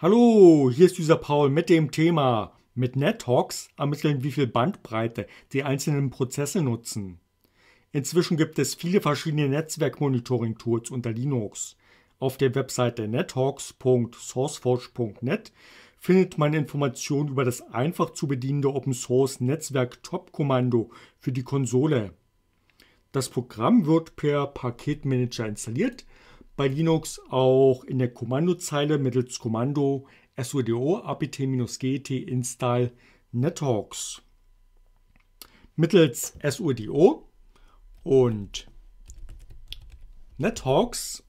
Hallo, hier ist dieser Paul mit dem Thema mit NetHawks ermitteln, wie viel Bandbreite die einzelnen Prozesse nutzen. Inzwischen gibt es viele verschiedene Netzwerkmonitoring-Tools unter Linux. Auf der Webseite nethawks.sourceforge.net findet man Informationen über das einfach zu bedienende Open Source Netzwerk Top-Kommando für die Konsole. Das Programm wird per Paketmanager installiert bei Linux auch in der Kommandozeile mittels Kommando sudo apt-gt install networks. Mittels sudo und networks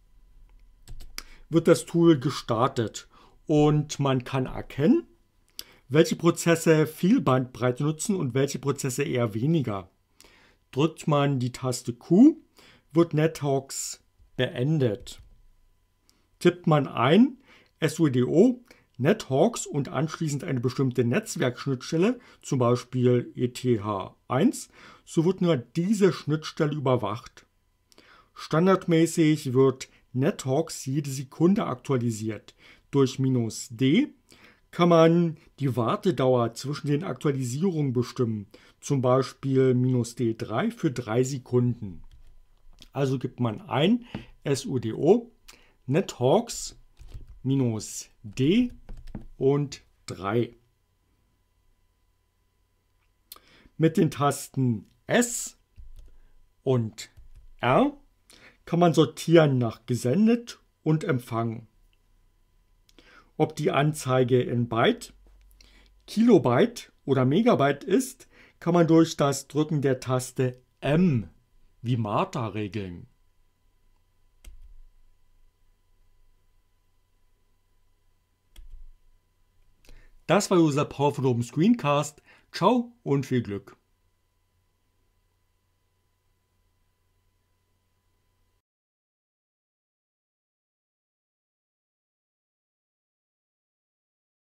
wird das Tool gestartet und man kann erkennen, welche Prozesse viel Bandbreite nutzen und welche Prozesse eher weniger. Drückt man die Taste Q, wird NetHawks beendet. Tippt man ein SUDO, NetHawks und anschließend eine bestimmte Netzwerkschnittstelle, zum Beispiel ETH1, so wird nur diese Schnittstelle überwacht. Standardmäßig wird NetHawks jede Sekunde aktualisiert. Durch minus D kann man die Wartedauer zwischen den Aktualisierungen bestimmen, zum Beispiel minus D3 für drei Sekunden. Also gibt man ein sudo nethawks minus d und 3. Mit den Tasten S und R kann man sortieren nach gesendet und empfangen. Ob die Anzeige in Byte, Kilobyte oder Megabyte ist, kann man durch das Drücken der Taste M wie Martha regeln. Das war unser Power von oben Screencast. Ciao und viel Glück.